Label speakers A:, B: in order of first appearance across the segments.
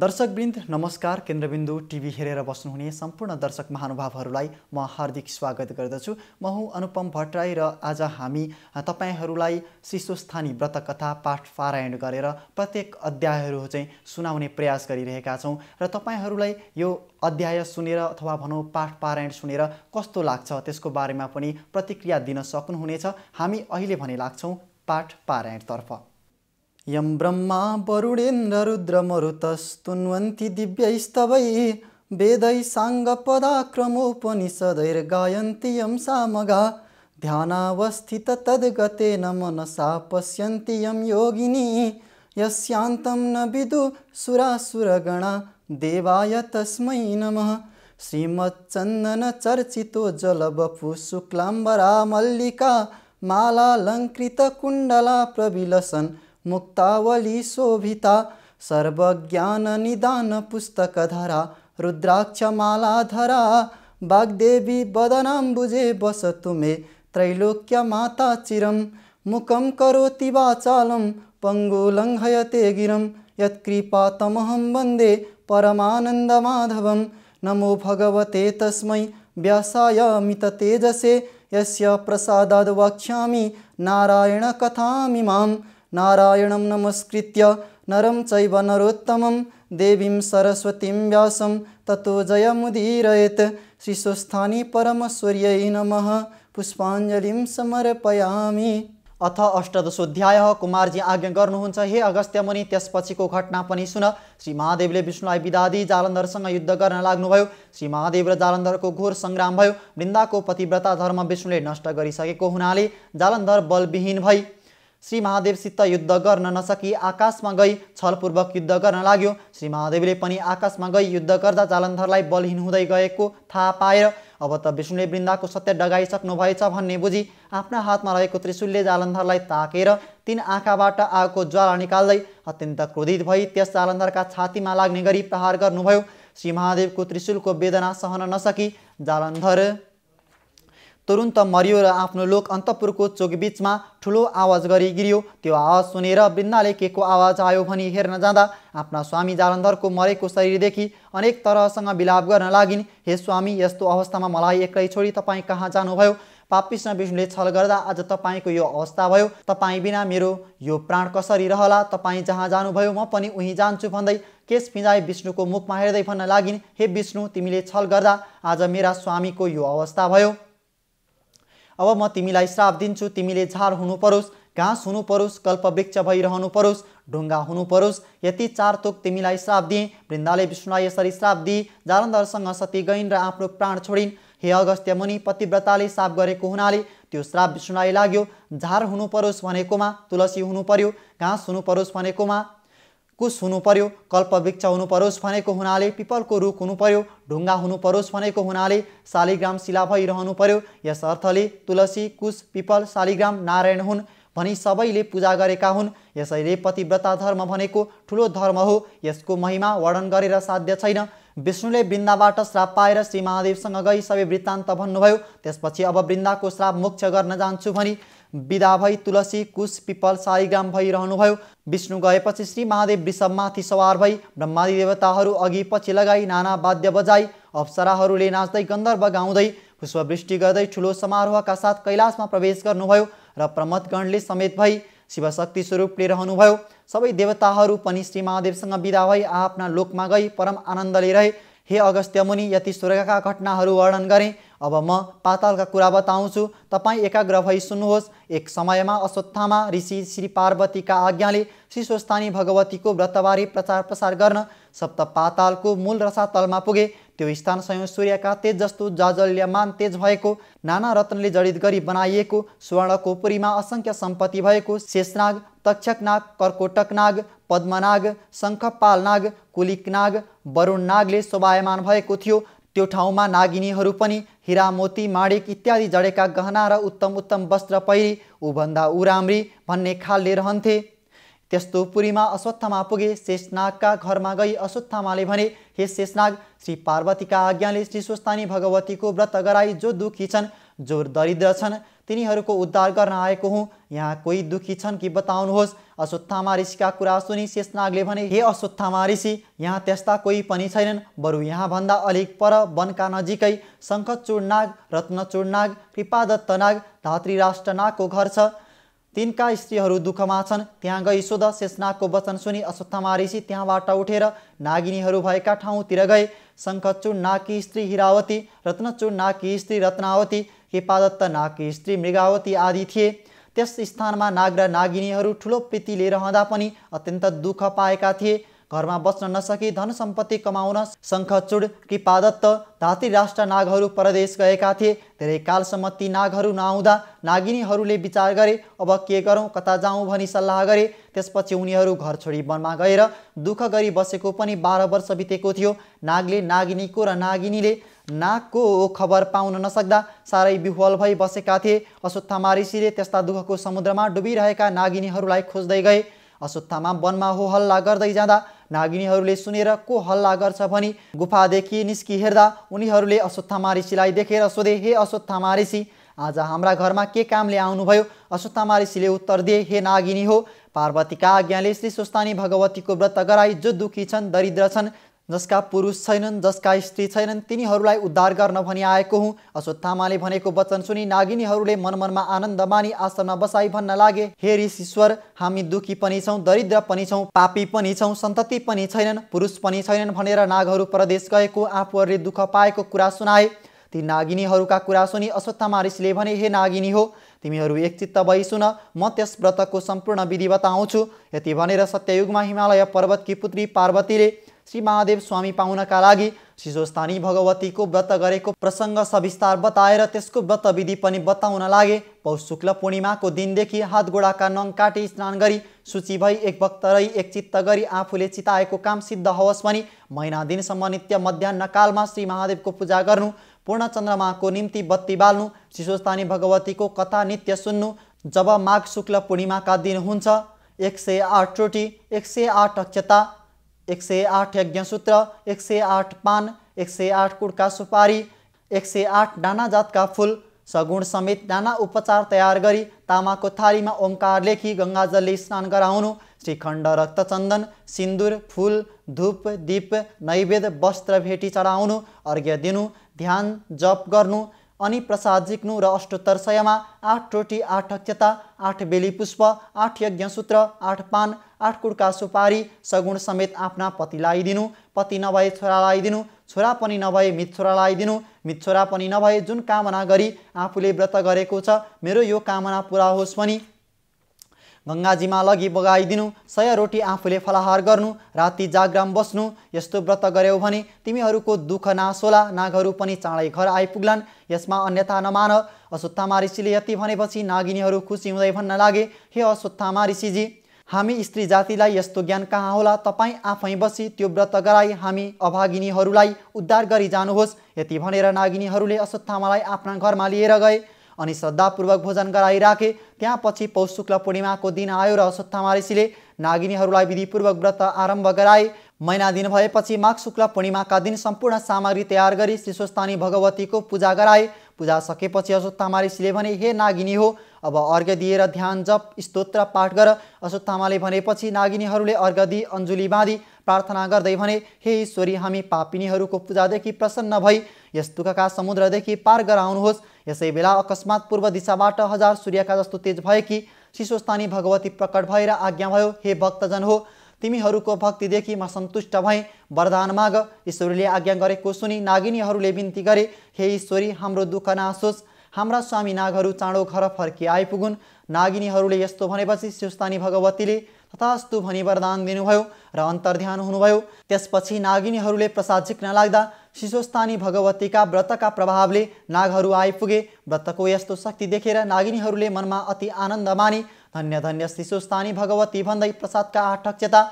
A: दर्शकवृन्द नमस्कार केन्द्रबिन्दु टिभी हेरेर बस्नुहुने सम्पूर्ण दर्शक महानुभावहरूलाई म हार्दिक स्वागत गर्दछु म हुँ अनुपम भट्टराई र आज हामी तपाईँहरूलाई शिशुस्थानी व्रत कथा पाठ पारायण गरेर प्रत्येक अध्यायहरू चाहिँ सुनाउने प्रयास गरिरहेका छौँ र तपाईँहरूलाई यो अध्याय सुनेर अथवा भनौँ पाठ पारायण सुनेर कस्तो लाग्छ त्यसको बारेमा पनि प्रतिक्रिया दिन सक्नुहुनेछ हामी अहिले भने लाग्छौँ पाठ पारायणतर्फ यम ब्रह्मा रुद्र मरुतस्तुन्वन्ति दिव्यैस्तवै वेदै साङ्गपदाक्रमोपनिषदैर्गायन्ति यं सामगा तद्गतेन मनसा पश्यन्ति यं योगिनी यस्यान्तं न विदु सुरासुरगणा देवाय तस्मै नमः श्रीमच्चन्दनचर्चितो जलबपु शुक्लाम्बरा मल्लिका मालालङ्कृतकुण्डला प्रविलसन् मुक्तावली शोभिता सर्वज्ञाननिदानपुस्तकधरा रुद्राक्षमालाधरा वाग्देवी वदनाम्बुजे वसतु मे त्रैलोक्यमाता चिरं मुखं करोति वाचालं पङ्गुलङ्घयते गिरं यत्कृपातमहं वन्दे परमानन्दमाधवं नमो भगवते तस्मै व्यासायामिततेजसे यस्य नारायण कथा नारायणकथामिमां नारायणं नमस्कृत्य नरं चैव नरोत्तमं देवीं सरस्वतीं व्यासं ततो जयमुदीरयेत् श्रीस्वस्थानी परमश्वर्यै नमः पुष्पाञ्जलिं समर्पयामि अथ अष्टदशोध्याय कुमारजी आज्ञा गर्नुहुन्छ हे अगस्त्य मुनि त्यसपछिको घटना पनि सुन श्री महादेवले विष्णुलाई विदादी जालन्धरसँग युद्ध गर्न लाग्नुभयो श्री महादेव र जालन्धरको घोर सङ्ग्राम भयो वृन्दाको पतिव्रता धर्म विष्णुले नष्ट गरिसकेको हुनाले जालन्धर बलविहीन भई श्री महादेवसित युद्ध गर्न नसकी आकाशमा गई छलपूर्वक युद्ध गर्न लाग्यो श्री महादेवले पनि आकाशमा गई युद्ध गर्दा जालन्धरलाई बलहीन हुँदै गएको थाहा पाएर अब त विष्णुले वृन्दाको सत्य डगाइसक्नुभएछ भन्ने बुझी आफ्ना हातमा रहेको त्रिशूलले जालन्धरलाई ताकेर तिन आँखाबाट आगोको ज्वाला निकाल्दै अत्यन्त क्रोधित भई त्यस जालन्धरका छातीमा लाग्ने गरी प्रहार गर्नुभयो श्री महादेवको त्रिशूलको वेदना सहन नसकी जालन्धर तुरुन्त मरियो र आफ्नो लोक अन्तपुरको चोकबिचमा ठुलो आवाज गरी गिरियो त्यो आवाज सुनेर वृन्दाले के को आवाज आयो भनी हेर्न जाँदा आफ्ना स्वामी जालन्धरको मरेको शरीरदेखि अनेक तरहसँग विलाप गर्न लागिन् हे स्वामी यस्तो अवस्थामा मलाई एक्लै छोडी तपाईँ कहाँ जानुभयो पापकृष्ण विष्णुले छल गर्दा आज तपाईँको यो अवस्था भयो तपाईँ बिना मेरो यो प्राण कसरी रहला तपाईँ जहाँ जानुभयो म पनि उहीँ जान्छु भन्दै केस फिजाई विष्णुको मुखमा हेर्दै भन्न लागिन् हे विष्णु तिमीले छल गर्दा आज मेरा स्वामीको यो अवस्था भयो अब म तिमीलाई श्राप दिन्छु तिमीले झार हुनु परोस् घाँस हुनु परोस् कल्पवृक्ष भइरहनु परोस् ढुङ्गा हुनु परोस् यति चार तोक तिमीलाई श्राप दिए वृन्दाले विष्णुलाई यसरी श्राप दिए जालन्धरसँग सती गइन् र आफ्नो प्राण छोडिन् हे अगस्त्य मुनि पतिव्रताले श्राप गरेको हुनाले त्यो श्राप विष्णुलाई लाग्यो झार हुनु परोस् भनेकोमा तुलसी हुनु पर्यो घाँस हुनु परोस् भनेकोमा कुस हुनु पर्यो कल्पवृक्ष हुनु परोस् भनेको हुनाले पिपलको रुख हुनु पर्यो ढुङ्गा हुनु परोस् भनेको हुनाले शालिग्राम शिला भइरहनु पर्यो यस अर्थले तुलसी कुश पिपल शालिग्राम नारायण हुन् भनी सबैले पूजा गरेका हुन् यसैले पतिव्रता धर्म भनेको ठुलो धर्म हो यसको महिमा वर्णन गरेर साध्य छैन विष्णुले वृन्दाबाट श्राप पाएर श्री महादेवसँग गई सबै वृत्तान्त भन्नुभयो त्यसपछि अब वृन्दाको श्राप मोक्ष गर्न जान्छु भनी विदा भई तुलसी कुश पिपल शालिग्राम रहनुभयो विष्णु गएपछि श्री महादेव वृषभमाथि सवार भई ब्रह्मादि देवताहरू अघि पछि लगाई नाना वाद्य बजाई अप्सराहरूले नाच्दै गन्धर्व गाउँदै पुष्पवृष्टि गर्दै ठुलो समारोहका साथ कैलाशमा प्रवेश गर्नुभयो र प्रमदगणले समेत भई शिवशक्ति स्वरूपले रहनुभयो सबै देवताहरू पनि श्री महादेवसँग विदा भई आफ्ना लोकमा गई परम आनन्दले रहे हे मुनि यति स्वर्गका घटनाहरू वर्णन गरेँ अब म पातालका कुरा बताउँछु तपाईँ एकाग्र भई सुन्नुहोस् एक समयमा अश्वत्थामा ऋषि श्री पार्वतीका आज्ञाले स्वस्थानी भगवतीको व्रतबारे प्रचार प्रसार गर्न सप्त पातालको मूल रसातलमा पुगे त्यो स्थान स्वयं सूर्यका तेज जस्तो जाजल्यमान तेज भएको नाना रत्नले जडित गरी बनाइएको स्वर्णको पुरीमा असङ्ख्य सम्पत्ति भएको शेषनाग तक्षकनाग कर्कोटकनाग पद्मनाग शङ्खपाल नाग कुलिकनाग वरुण नागले शोभायमान भएको थियो त्यो ठाउँमा नागिनीहरू पनि हिरा मोती माणिक इत्यादि जडेका गहना र उत्तम उत्तम वस्त्र पहिरी ऊभन्दा ऊ राम्री भन्ने खालले रहन्थे त्यस्तो पुरीमा अश्वत्थमा पुगे शेषनागका घरमा गई अश्वत्थमाले भने हे शेषनाग श्री पार्वतीका आज्ञाले श्री स्वस्तानी भगवतीको व्रत गराई जो दुखी छन् जो दरिद्र छन् तिनीहरूको उद्धार गर्न आएको हुँ यहाँ कोही दुखी छन् कि बताउनुहोस् अश्वत्थामा ऋषिका कुरा सुनि शेषनागले भने हे अश्वत्थामा ऋषि यहाँ त्यस्ता कोही पनि छैनन् बरु यहाँभन्दा अलिक पर वनका नजिकै नाग नाग पिपादत्त नाग धात्री राष्ट्रनागको घर छ तिनका स्त्रीहरू दुःखमा छन् त्यहाँ गई सोध शेषनागको वचन सुनि अशोत्थामा ऋषि त्यहाँबाट उठेर नागिनीहरू भएका ठाउँतिर गए शङ्खचूर्ण नाकी स्त्री हिरावती रत्नचूर्ण नाकी स्त्री रत्नावती हेपादत्त नागकी स्त्री मृगावती आदि थिए त्यस स्थानमा नाग र नागिनीहरू ठुलो प्रीति रहँदा पनि अत्यन्त दुःख पाएका थिए घरमा बस्न नसकी धन सम्पत्ति कमाउन शङ्खचुड कृपादत्त धाती राष्ट्र नागहरू परदेश गएका थिए धेरै कालसम्म ती नागहरू नआउँदा नागिनीहरूले विचार गरे अब के गरौँ कता जाउँ भनी सल्लाह गरे त्यसपछि उनीहरू घर छोडी वनमा गएर दुःख गरी बसेको पनि बाह्र वर्ष बितेको थियो नागले नागिनीको र नागिनीले नागको खबर पाउन नसक्दा साह्रै विह्वल भई बसेका थिए अशुत्थामा ऋषिले त्यस्ता दुःखको समुद्रमा डुबिरहेका नागिनीहरूलाई खोज्दै गए अश्वत्थामा वनमा हो हल्ला गर्दै जाँदा नागिनीहरूले सुनेर को हल्ला गर्छ भनी गुफादेखि निस्किहेर्दा उनीहरूले अश्वत्थामा ऋषिलाई देखेर सोधे हे अशोत्था ऋषि आज हाम्रा घरमा के कामले आउनुभयो अश्वत्थामा ऋषिले उत्तर दिए हे नागिनी हो पार्वतीका आज्ञाले श्री सुस्तानी भगवतीको व्रत गराई जो दुखी छन् दरिद्र छन् जसका पुरुष छैनन् जसका स्त्री छैनन् तिनीहरूलाई उद्धार गर्न भनी आएको हुँ अश्वत्थामाले भनेको वचन सुनि नागिनीहरूले मनमनमा आनन्द मानी आश्रममा बसाई भन्न लागे हे ऋषिश्वर हामी दुखी पनि छौँ दरिद्र पनि छौँ पापी पनि छौँ सन्तति पनि छैनन् पुरुष पनि छैनन् भनेर नागहरू प्रदेश गएको आफूहरूले दुःख पाएको कुरा सुनाए ती नागिनीहरूका कुरा सुनि अश्वत्थामा ऋषिले भने हे नागिनी हो तिमीहरू एकचित्त भई सुन म त्यस व्रतको सम्पूर्ण विधि बताउँछु यति भनेर सत्ययुगमा हिमालय पर्वतकी पुत्री पार्वतीले श्री महादेव स्वामी पाउनका लागि सिजोस्थानी भगवतीको व्रत गरेको प्रसङ्ग सविस्तार बताएर त्यसको व्रत विधि पनि बताउन लागे पौष शुक्ल पूर्णिमाको दिनदेखि हात गोडाका नङ काटी स्नान गरी सूची भई एक भक्त रही एक चित्त गरी आफूले चिताएको काम सिद्ध होस् भनी महिना दिनसम्म नित्य कालमा श्री महादेवको पूजा गर्नु पूर्ण चन्द्रमाको निम्ति बत्ती बाल्नु शिशोस्थानी भगवतीको कथा नित्य सुन्नु जब माघ शुक्ल पूर्णिमाका दिन हुन्छ एक सय आठ चोटि एक सय आठ अक्षता एक सय आठ यज्ञसूत्र एक सय आठ पान एक सय आठ कुडका सुपारी एक सय आठ नाना जातका फुल सगुण समेत नाना उपचार तयार गरी तामाको थालीमा ओङ्कार लेखी गङ्गाजलले स्नान गराउनु श्रीखण्ड रक्तचन्दन सिन्दुर फुल धूप दीप नैवेद वस्त्र भेटी चढाउनु अर्घ्य दिनु ध्यान जप गर्नु अनि प्रसाद जिक्नु र अष्टोत्तर सयमा आठ रोटी आठ अक्षता आठ बेली पुष्प आठ यज्ञसूत्र आठ पान आठकुडका सुपारी सगुण समेत आफ्ना पतिलाई दिनु पति नभए छोरालाई दिनु छोरा पनि नभए मिच्छोरालाई दिनु छोरा पनि नभए जुन कामना गरी आफूले व्रत गरेको छ मेरो यो कामना पुरा होस् पनि गङ्गाजीमा लगी बगाइदिनु सय रोटी आफूले फलाहार गर्नु राति जाग्राम बस्नु यस्तो व्रत गऱ्यौ भने तिमीहरूको दुःख नाश होला नागहरू पनि चाँडै घर आइपुग्लान् यसमा अन्यथा नमान अश्वत्थामा ऋषिले यति भनेपछि नागिनीहरू खुसी हुँदै भन्न लागे हे अश्वत्थामा ऋषिजी हामी स्त्री जातिलाई यस्तो ज्ञान कहाँ होला तपाईँ आफै बसी त्यो व्रत गराई हामी अभागिनीहरूलाई उद्धार गरी जानुहोस् यति भनेर नागिनीहरूले अश्वत्थामालाई आफ्ना घरमा लिएर गए अनि श्रद्धापूर्वक भोजन गराइराखे त्यहाँ पछि पौष शुक्ल पूर्णिमाको दिन आयो र अश्वत्थामा ऋषिले नागिनीहरूलाई विधिपूर्वक व्रत आरम्भ गराए महिना दिन भएपछि माघ शुक्ल पूर्णिमाका दिन सम्पूर्ण सामग्री तयार गरी शिशुस्थानी भगवतीको पूजा गराए पूजा सकेपछि अशोत्थामाले ऋषिले भने हे नागिनी हो अब अर्घ्य दिएर ध्यान जप स्तोत्र पाठ गर अशोत्थामाले भनेपछि नागिनीहरूले अर्घ्य दिई अञ्जुली बाँधी प्रार्थना गर्दै भने हे ईश्वरी हामी पापिनीहरूको पूजादेखि प्रसन्न भई यस दुःखका समुद्रदेखि पार गराउनुहोस् यसै बेला अकस्मात पूर्व दिशाबाट हजार सूर्यका जस्तो तेज भए कि शिशुस्थानी भगवती प्रकट भएर आज्ञा भयो हे भक्तजन हो तिमीहरूको भक्तिदेखि म सन्तुष्ट भएँ वरदान माग ईश्वरीले आज्ञा गरेको सुनि नागिनीहरूले विन्ती गरे हे ईश्वरी हाम्रो दुःख नासोस् हाम्रा स्वामी नागहरू चाँडो घर फर्के आइपुगुन् नागिनीहरूले यस्तो भनेपछि सुस्तानी भगवतीले तथास्तु भनी वरदान दिनुभयो र अन्तर्ध्यान हुनुभयो त्यसपछि नागिनीहरूले प्रसाद झिक्न लाग्दा शिशुस्थानी भगवतीका व्रतका प्रभावले नागहरू आइपुगे व्रतको यस्तो शक्ति देखेर नागिनीहरूले मनमा अति आनन्द माने धन्य धन्य शिशुस्थानी भगवती भन्दै प्रसादका आठ अक्षता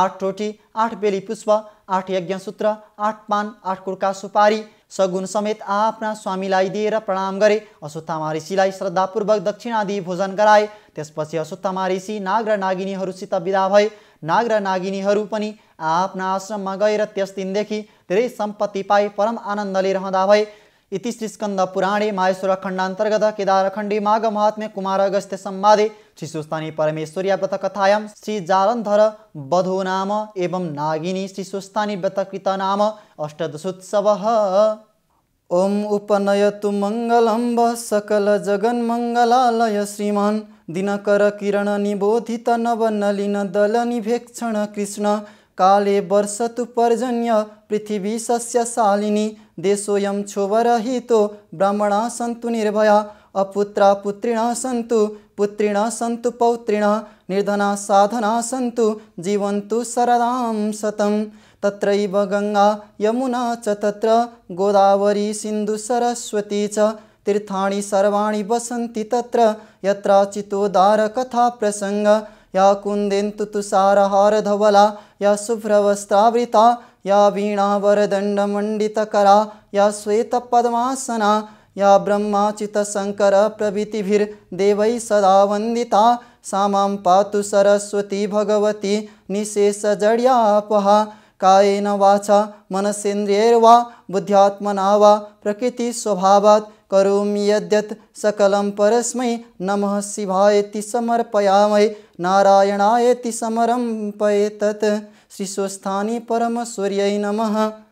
A: आठ टोटी आठ बेली पुष्प आठ यज्ञ सूत्र आठ पान आठ कुर्का सुपारी सगुन समेत आफ्ना स्वामीलाई दिएर प्रणाम गरे अशुत्थामा ऋषिलाई श्रद्धापूर्वक दक्षिणादि भोजन गराए त्यसपछि अशुत्थामा ऋषि नाग र नागिनीहरूसित विदा भए नाग र नागिनीहरू पनि आफ्ना आश्रममा गएर त्यस दिनदेखि धेरै सम्पत्ति पाए परम आनन्दले रहँदा भए इति श्रीस्कन्द पुराणे माहेश्वर खण्डान्तर्गत केदारखण्डे कुमार अगस्त्य सम्वादे श्रीसुस्तानी कथायां श्री जालन्धर वधो नाम एवं नागिनी श्रीसुस्तानी व्रतकृत नाम अष्टदशोत्सवः ॐ उपनयतु मङ्गलं वः जगन्मङ्गलालय श्रीमान् भेक्षण कृष्ण काले वर्षतु पर्जन्य पृथिवी सस्यशालिनी देशोयम क्षोभरहितो ब्राह्मणा सन्तु निर्भया अपुत्र पुत्रिण सन्तु पुत्रिणा सन्तु पौत्रिणा निर्धना साधना सन्त जीवन्तु सरदां शतं तत्रैव गङ्गा यमुना च तत्र गोदावरी सिन्धुसरस्वती च तीर्थाणि सर्वाणि वसन्ति तत्र यत्राचितोदारकथाप्रसङ्ग या कुन्देन्तु तुषारहारधवला या शुभ्रवस्त्रावृता या वीणावरदण्डमण्डितकरा या श्वेतपद्मासना या ब्रह्माचितशङ्करप्रभृतिभिर्देवैः सदा वन्दिता सा पातु सरस्वती भगवती निशेषजड्यापहा कायेन वाचा मनसेन्द्रियैर्वा बुद्ध्यात्मना वा प्रकृतिस्वभावात् करोमि यद्यत् सकलं परस्मै नमः शिवायति समर्पयामहे नारायणायति समर्पयेतत् शिशुस्थानि परमसूर्यै नमः